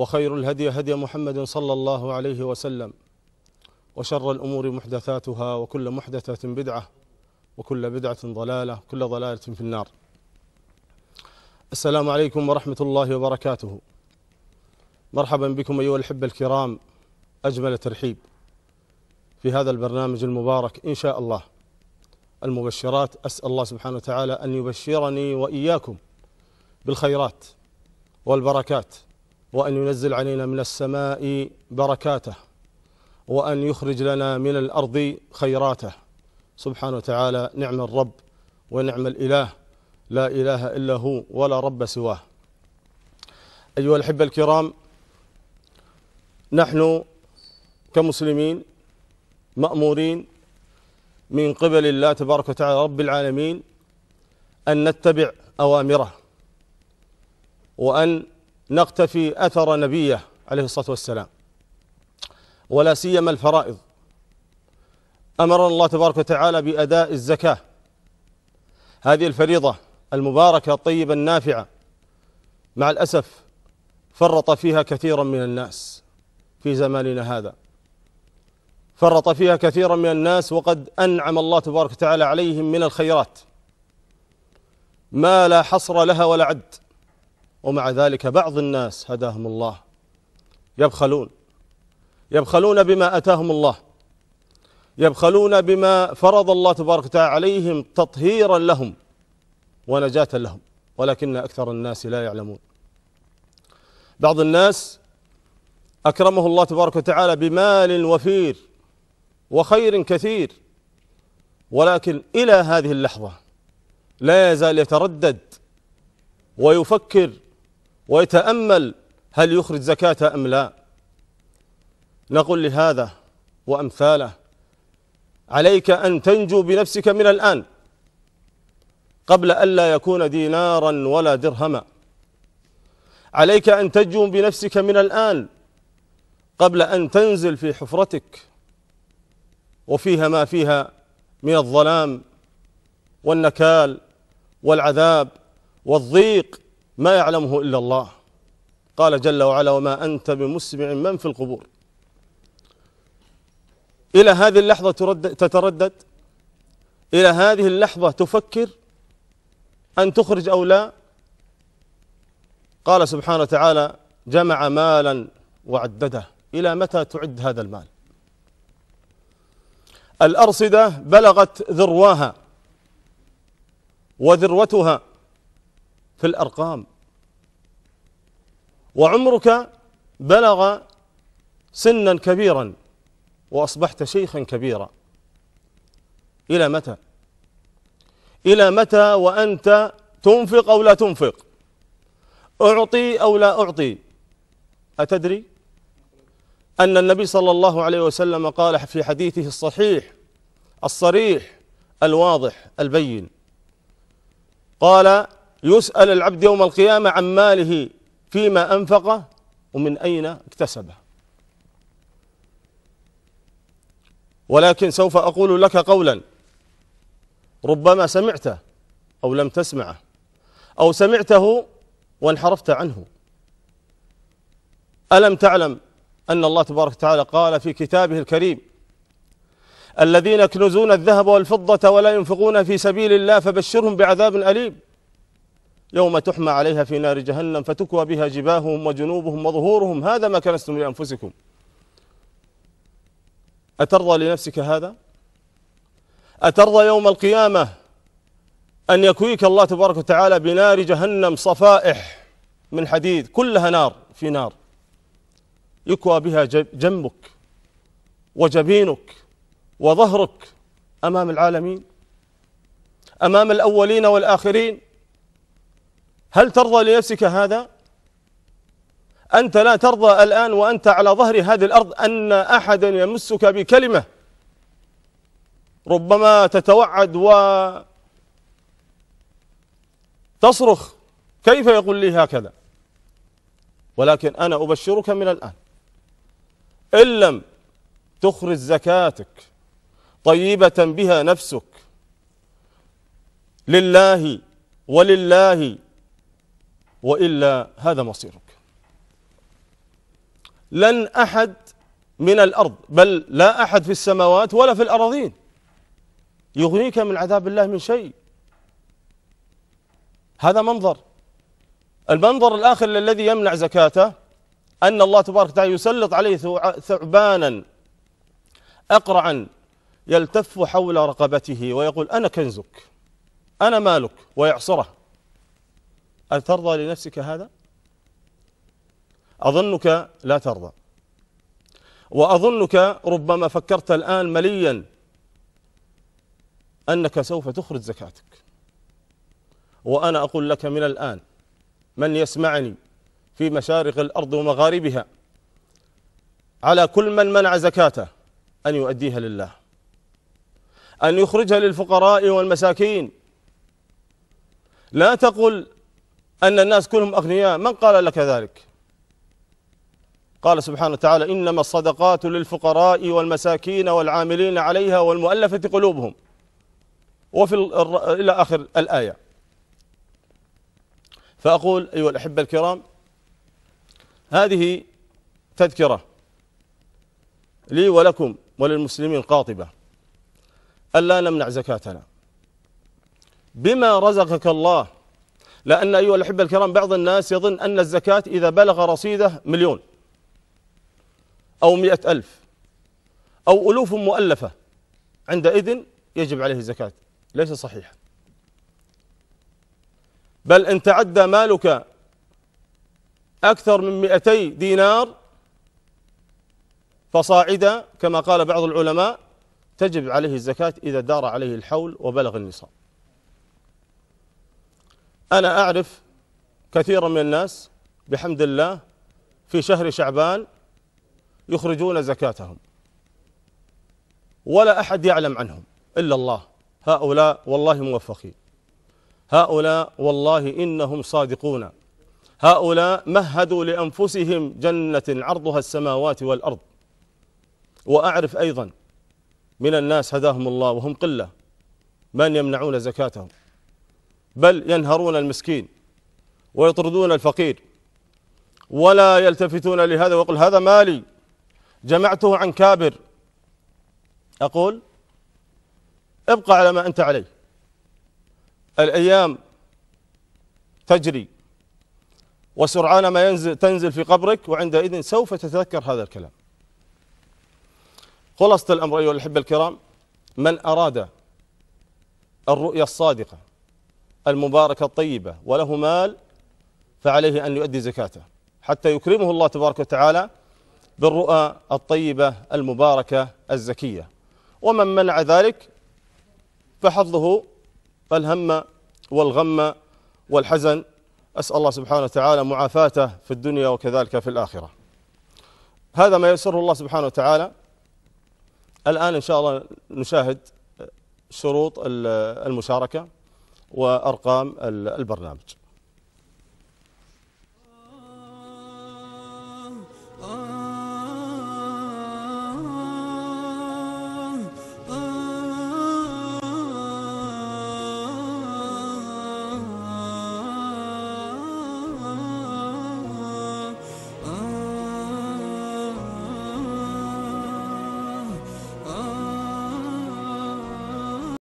وخير الهدي هدي محمد صلى الله عليه وسلم وشر الأمور محدثاتها وكل محدثة بدعة وكل بدعة ضلالة كل ضلالة في النار السلام عليكم ورحمة الله وبركاته مرحبا بكم أيها الحب الكرام أجمل ترحيب في هذا البرنامج المبارك إن شاء الله المبشرات أسأل الله سبحانه وتعالى أن يبشرني وإياكم بالخيرات والبركات وأن ينزل علينا من السماء بركاته وأن يخرج لنا من الأرض خيراته سبحانه وتعالى نعم الرب ونعم الإله لا إله إلا هو ولا رب سواه أيها الأحبة الكرام نحن كمسلمين مأمورين من قبل الله تبارك وتعالى رب العالمين أن نتبع أوامره وأن نقتفي أثر نبيه عليه الصلاة والسلام ولا سيما الفرائض أمرنا الله تبارك وتعالى بأداء الزكاة هذه الفريضة المباركة الطيبة النافعة مع الأسف فرط فيها كثيرا من الناس في زماننا هذا فرط فيها كثيرا من الناس وقد أنعم الله تبارك وتعالى عليهم من الخيرات ما لا حصر لها ولا عد ومع ذلك بعض الناس هداهم الله يبخلون يبخلون بما أتاهم الله يبخلون بما فرض الله تبارك وتعالى عليهم تطهيرا لهم ونجاة لهم ولكن أكثر الناس لا يعلمون بعض الناس أكرمه الله تبارك وتعالى بمال وفير وخير كثير ولكن إلى هذه اللحظة لا يزال يتردد ويفكر ويتأمل هل يخرج زكاة أم لا نقول لهذا وأمثاله عليك أن تنجو بنفسك من الآن قبل ألا يكون دينارا ولا درهما عليك أن تنجو بنفسك من الآن قبل أن تنزل في حفرتك وفيها ما فيها من الظلام والنكال والعذاب والضيق ما يعلمه إلا الله قال جل وعلا وما أنت بمسمع من في القبور إلى هذه اللحظة تتردد إلى هذه اللحظة تفكر أن تخرج أو لا قال سبحانه وتعالى جمع مالا وعدده إلى متى تعد هذا المال الأرصدة بلغت ذرواها وذروتها في الأرقام وعمرك بلغ سنا كبيرا وأصبحت شيخا كبيرا إلى متى إلى متى وأنت تنفق أو لا تنفق أعطي أو لا أعطي أتدري أن النبي صلى الله عليه وسلم قال في حديثه الصحيح الصريح الواضح البين قال يسأل العبد يوم القيامة عن ماله فيما أنفقه ومن أين اكتسبه ولكن سوف أقول لك قولا ربما سمعته أو لم تسمعه أو سمعته وانحرفت عنه ألم تعلم أن الله تبارك وتعالى قال في كتابه الكريم الذين يكنزون الذهب والفضة ولا ينفقون في سبيل الله فبشرهم بعذاب أليم يوم تحمى عليها في نار جهنم فتكوى بها جباههم وجنوبهم وظهورهم هذا ما كنستم لأنفسكم أترضى لنفسك هذا أترضى يوم القيامة أن يكويك الله تبارك وتعالى بنار جهنم صفائح من حديد كلها نار في نار يكوى بها جنبك وجبينك وظهرك أمام العالمين أمام الأولين والآخرين هل ترضى لنفسك هذا أنت لا ترضى الآن وأنت على ظهر هذه الأرض أن أحدا يمسك بكلمة ربما تتوعد و تصرخ كيف يقول لي هكذا ولكن أنا أبشرك من الآن إن لم تخرج زكاتك طيبة بها نفسك لله ولله وإلا هذا مصيرك لن أحد من الأرض بل لا أحد في السماوات ولا في الأراضين يغنيك من عذاب الله من شيء هذا منظر المنظر الآخر الذي يمنع زكاته أن الله تبارك وتعالى يسلط عليه ثعبانا أقرعا يلتف حول رقبته ويقول أنا كنزك أنا مالك ويعصره أترضى لنفسك هذا أظنك لا ترضى وأظنك ربما فكرت الآن مليا أنك سوف تخرج زكاتك وأنا أقول لك من الآن من يسمعني في مشارق الأرض ومغاربها على كل من منع زكاته أن يؤديها لله أن يخرجها للفقراء والمساكين لا تقل أن الناس كلهم أغنياء من قال لك ذلك قال سبحانه وتعالى إنما الصدقات للفقراء والمساكين والعاملين عليها والمؤلفة قلوبهم وفي إلى آخر الآية فأقول أيها الأحبة الكرام هذه تذكرة لي ولكم وللمسلمين قاطبة ألا نمنع زكاتنا بما رزقك الله لأن أيها الأحبة الكرام بعض الناس يظن أن الزكاة إذا بلغ رصيده مليون أو مئة ألف أو ألوف مؤلفة عندئذ يجب عليه الزكاة ليس صحيحا بل إن تعدى مالك أكثر من 200 دينار فصاعدا كما قال بعض العلماء تجب عليه الزكاة إذا دار عليه الحول وبلغ النصاب أنا أعرف كثيرا من الناس بحمد الله في شهر شعبان يخرجون زكاتهم ولا أحد يعلم عنهم إلا الله هؤلاء والله موفقين هؤلاء والله إنهم صادقون هؤلاء مهدوا لأنفسهم جنة عرضها السماوات والأرض وأعرف أيضا من الناس هداهم الله وهم قلة من يمنعون زكاتهم بل ينهرون المسكين ويطردون الفقير ولا يلتفتون لهذا ويقول هذا مالي جمعته عن كابر أقول ابقى على ما أنت عليه الأيام تجري وسرعان ما ينزل تنزل في قبرك وعندئذ سوف تتذكر هذا الكلام خلاصة الأمر أيها الأحبة الكرام من أراد الرؤية الصادقة المباركة الطيبة وله مال فعليه أن يؤدي زكاته حتى يكرمه الله تبارك وتعالى بالرؤى الطيبة المباركة الزكية ومن منع ذلك فحظه الهم والغم والحزن أسأل الله سبحانه وتعالى معافاته في الدنيا وكذلك في الآخرة هذا ما يسره الله سبحانه وتعالى الآن إن شاء الله نشاهد شروط المشاركة وأرقام البرنامج